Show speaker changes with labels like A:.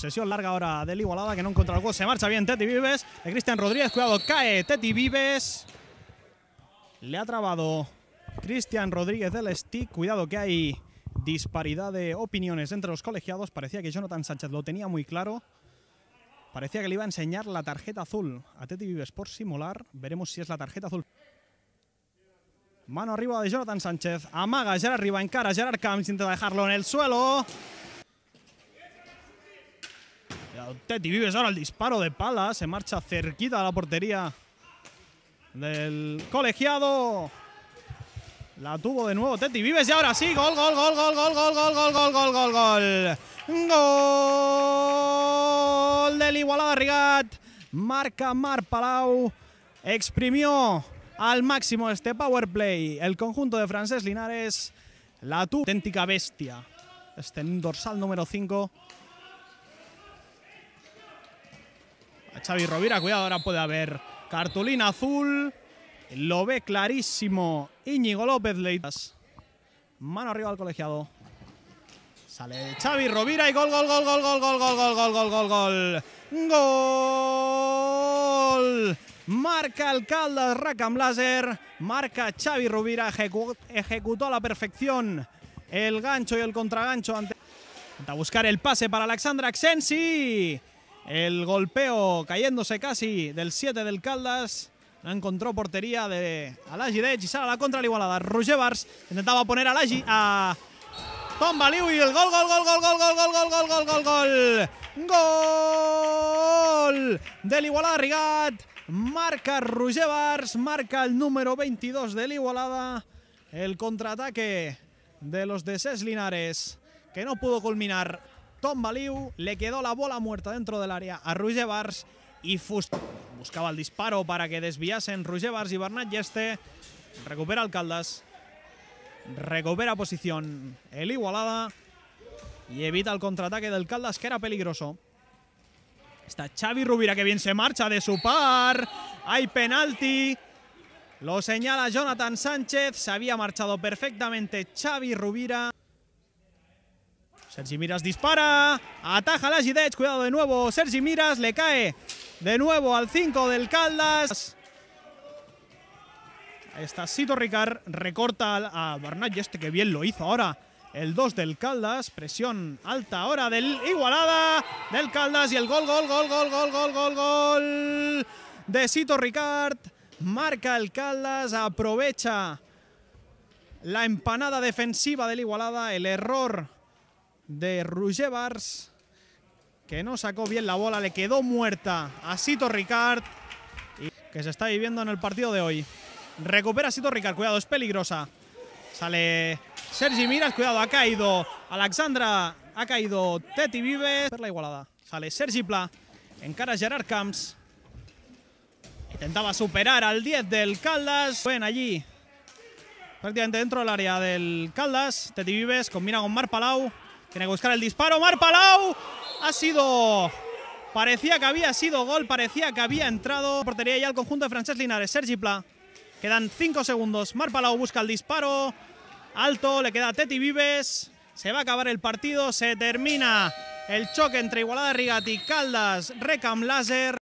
A: sesión larga ahora del Igualada que no encuentra el gol. Se marcha bien Teti Vives. De eh, Cristian Rodríguez. Cuidado, cae Teti Vives. Le ha trabado Cristian Rodríguez del stick. Cuidado que hay disparidad de opiniones entre los colegiados. Parecía que Jonathan Sánchez lo tenía muy claro. Parecía que le iba a enseñar la tarjeta azul a Teti Vives por simular. Veremos si es la tarjeta azul. Mano arriba de Jonathan Sánchez. Amaga Gerard arriba, encara Gerard Camps. Intenta dejarlo en el suelo. Teti Vives ahora el disparo de pala. Se marcha cerquita a la portería del colegiado. La tuvo de nuevo Teti Vives y ahora sí. Gol, gol, gol, gol, gol, gol, gol, gol, gol, gol, gol, gol. Gol del Igualada Rigat. Marca Mar Palau. Exprimió al máximo este power play. El conjunto de Francés Linares. La tuvo auténtica bestia. Este dorsal número 5. Xavi Rovira. Cuidado, ahora puede haber cartulina azul. Lo ve clarísimo Íñigo López Leitas. Mano arriba al colegiado. Sale Xavi Rovira y gol, gol, gol, gol, gol, gol, gol, gol, gol, gol, gol, gol. ¡Gol! Marca el Caldas Rackham Blaser. Marca Xavi Rovira. ejecutó a la perfección el gancho y el contragancho ante. buscar el pase para Alexandra Xensi. El golpeo cayéndose casi del 7 del Caldas. encontró portería de Alagi de la contra la igualada. intentaba poner a Alagi a Tom Baliu el gol, gol, gol, gol, gol, gol, gol, gol, gol, gol, gol, gol. Gol del Igualada Rigat. Marca Roger marca el número 22 del Igualada. El contraataque de los de Seslinares, Linares que no pudo culminar. Tom Baliu, le quedó la bola muerta dentro del área a Ruiz Bars y buscaba el disparo para que desviasen Ruiz Bars y Bernat Yeste. Recupera Alcaldas, recupera posición el Igualada y evita el contraataque del Caldas que era peligroso. Está Xavi Rubira que bien se marcha de su par. Hay penalti. Lo señala Jonathan Sánchez. Se había marchado perfectamente Xavi Rubira. Sergi Miras dispara, ataja la Gidech, cuidado de nuevo, Sergi Miras le cae de nuevo al 5 del Caldas. Ahí está Sito Ricard, recorta a Bernat este que bien lo hizo ahora. El 2 del Caldas, presión alta ahora del Igualada del Caldas y el gol, gol, gol, gol, gol, gol, gol, gol de Sito Ricard. Marca el Caldas, aprovecha la empanada defensiva del Igualada, el error de Rugevars, que no sacó bien la bola, le quedó muerta a Sito Ricard, que se está viviendo en el partido de hoy. Recupera Sito Ricard, cuidado, es peligrosa. Sale Sergi Miras, cuidado, ha caído Alexandra, ha caído Teti Vives. La igualada, sale Sergi Pla, encara Gerard Camps. Intentaba superar al 10 del Caldas. Ven allí prácticamente dentro del área del Caldas. Teti Vives combina con Mar Palau. Tiene que buscar el disparo. Mar Palau ha sido... Parecía que había sido gol, parecía que había entrado. Portería ya al conjunto de Francesc Linares. Sergi Pla. Quedan 5 segundos. Mar Palau busca el disparo. Alto, le queda Teti Vives. Se va a acabar el partido. Se termina el choque entre Igualada Rigati Caldas. Recam Láser.